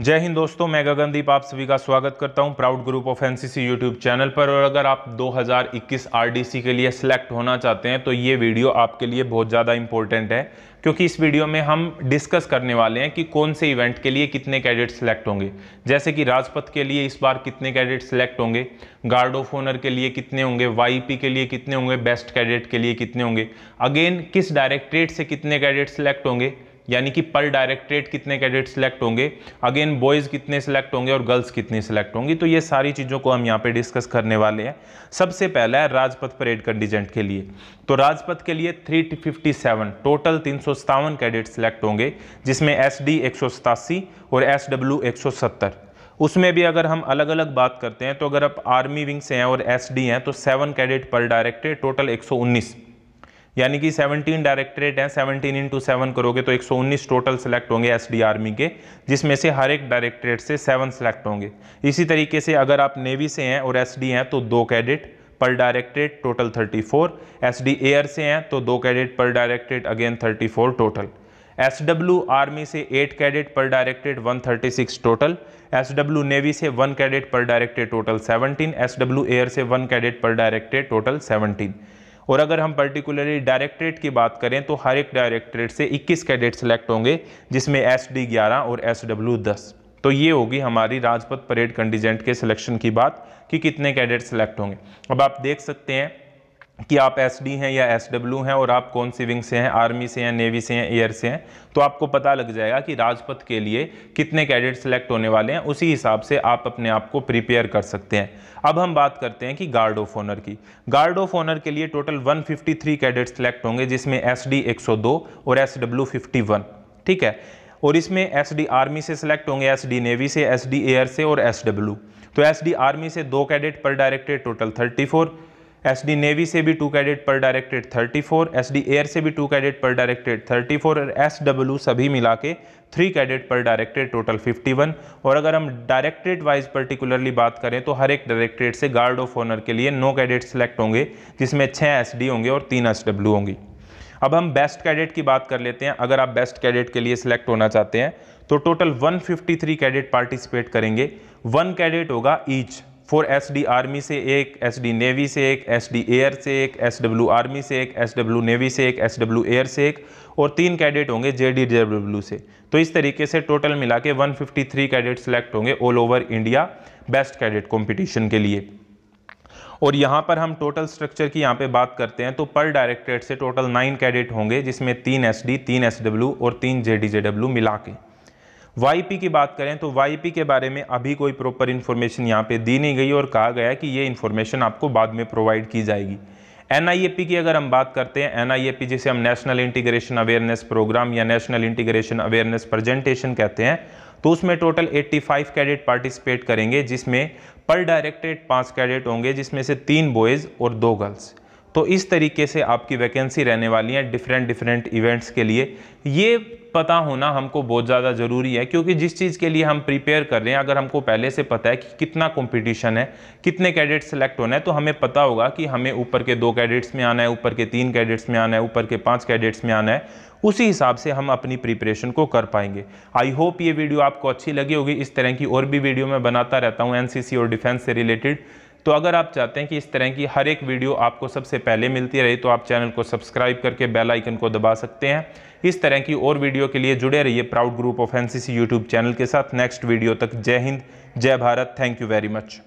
जय हिंद दोस्तों मैं गगनदीप आप सभी का स्वागत करता हूं Proud Group of NCC YouTube channel पर और अगर आप 2021 आरडीसी के लिए सिलेक्ट होना चाहते हैं तो ये वीडियो आपके लिए बहुत ज़्यादा इंपॉर्टेंट है क्योंकि इस वीडियो में हम डिस्कस करने वाले हैं कि कौन से इवेंट के लिए कितने कैडेट सिलेक्ट होंगे जैसे कि राजपथ के लिए इस बार कितने कैडेट सिलेक्ट होंगे गार्ड ऑफ ऑनर के लिए कितने होंगे वाईपी के लिए कितने होंगे बेस्ट कैडेट के लिए कितने होंगे अगेन किस डायरेक्ट्रेट से कितने कैडेट सिलेक्ट होंगे यानी कि पर डायरेक्ट्रेट कितने कैडेट सिलेक्ट होंगे अगेन बॉयज़ कितने सेलेक्ट होंगे और गर्ल्स कितनी सिलेक्ट होंगी तो ये सारी चीज़ों को हम यहाँ पे डिस्कस करने वाले हैं सबसे पहला है राजपथ परेड कंडीजेंट के लिए तो राजपथ के लिए थ्री फिफ्टी सेवन टोटल तीन सौ सत्तावन कैडेट सिलेक्ट होंगे जिसमें एस डी एक सौ सतासी और एस डब्ल्यू एक सौ सत्तर उसमें भी अगर हम अलग अलग बात करते हैं तो अगर आप आर्मी विंग से हैं और एस डी हैं तो seven cadet per directorate total एक सौ उन्नीस यानी कि 17 डायरेक्टरेट हैं 17 इंटू सेवन करोगे तो 119 टोटल सेलेक्ट होंगे एस आर्मी के जिसमें से हर एक डायरेक्टरेट से सेवन सेलेक्ट होंगे इसी तरीके से अगर आप नेवी से हैं और एस डी हैं तो दो cadet per directorate total 34 S air से हैं तो दो cadet per directorate again 34 total S army से eight cadet per directorate one total S W navy से one cadet per directed total seventeen S W air से one cadet per directed total seventeen और अगर हम particularly directorate की बात करें तो हर एक डायरेक्ट्रेट से 21 कैडेट सेलेक्ट होंगे जिसमें एस डी ग्यारह और एस डब्ल्यू दस तो ये होगी हमारी राजपथ परेड कंटीजेंट के सिलेक्शन की बात कि कितने कैडेट सेलेक्ट होंगे अब आप देख सकते हैं कि आप एसडी हैं या एसडब्ल्यू हैं और आप कौन सी विंग से हैं आर्मी से हैं नेवी से हैं एयर से हैं तो आपको पता लग जाएगा कि राजपथ के लिए कितने कैडेट सेलेक्ट होने वाले हैं उसी हिसाब से आप अपने आप को प्रिपेयर कर सकते हैं अब हम बात करते हैं कि गार्ड ऑफ ऑनर की गार्ड ऑफ ऑनर के लिए टोटल 153 कैडेट सेलेक्ट होंगे जिसमें एस डी और एस डब्ल्यू ठीक है और इसमें एस डी आर्मी से सेलेक्ट होंगे एस डी नेवी से एस डी एयर से और एस डब्ल्यू तो एस डी आर्मी से दो cadet per directed total thirty four S D navy से भी two cadet per directed 34, S D air से भी टू कैडेट पर डायरेक्टेड 34 और एस डब्ल्यू सभी मिला के three cadet per directed total 51 और अगर हम डायरेक्टेड वाइज पर्टिकुलरली बात करें तो हर एक डायरेक्टेड से गार्ड ऑफ ऑनर के लिए नौ कैडेट सेलेक्ट होंगे जिसमें छः एस डी होंगे और तीन एस डब्ल्यू होंगी अब हम बेस्ट कैडेट की बात कर लेते हैं अगर आप बेस्ट कैडेट के लिए सिलेक्ट होना चाहते हैं तो टोटल 153 कैडेट पार्टिसिपेट करेंगे वन कैडेट होगा ईच फोर डी आर्मी से एक डी नेवी से एक डी एयर से एक डब्ल्यू आर्मी से एक डब्ल्यू नेवी से एक डब्ल्यू एयर से एक और तीन कैडेट होंगे जे डी से तो इस तरीके से टोटल मिला के वन कैडेट सेलेक्ट होंगे all over India best cadet competition के लिए और यहाँ पर हम टोटल स्ट्रक्चर की यहाँ पे बात करते हैं तो पर डायरेक्टरेट से टोटल नाइन कैडेट होंगे जिसमें तीन एसडी, तीन एसडब्ल्यू और तीन जेडीजेडब्ल्यू मिला के वाई की बात करें तो वाई के बारे में अभी कोई प्रॉपर इन्फॉर्मेशन यहाँ पे दी नहीं गई और कहा गया कि ये इन्फॉर्मेशन आपको बाद में प्रोवाइड की जाएगी एन की अगर हम बात करते हैं एन जिसे हम नेशनल इंटीग्रेशन अवेयरनेस प्रोग्राम या नेशनल इंटीग्रेशन अवेयरनेस प्रेजेंटेशन कहते हैं तो उसमें टोटल 85 कैडेट पार्टिसिपेट करेंगे जिसमें पर डायरेक्टेड पांच कैडेट होंगे जिसमें से तीन बॉयज़ और दो गर्ल्स तो इस तरीके से आपकी वैकेंसी रहने वाली है डिफरेंट डिफरेंट इवेंट्स के लिए ये पता होना हमको बहुत ज़्यादा ज़रूरी है क्योंकि जिस चीज़ के लिए हम प्रिपेयर कर रहे हैं अगर हमको पहले से पता है कि कितना कंपटीशन है कितने कैडेट सेलेक्ट होना है तो हमें पता होगा कि हमें ऊपर के दो कैडेट्स में आना है ऊपर के तीन कैडेट्स में आना है ऊपर के पाँच कैडेट्स में आना है उसी हिसाब से हम अपनी प्रिपरेशन को कर पाएंगे आई होप ये वीडियो आपको अच्छी लगी होगी इस तरह की और भी वीडियो मैं बनाता रहता हूँ एनसीसी और डिफेंस से रिलेटेड तो अगर आप चाहते हैं कि इस तरह की हर एक वीडियो आपको सबसे पहले मिलती रहे तो आप चैनल को सब्सक्राइब करके बेल आइकन को दबा सकते हैं इस तरह की और वीडियो के लिए जुड़े रहिए Proud Group of NCC YouTube channel के साथ नेक्स्ट वीडियो तक जय हिंद जय Bharat thank you very much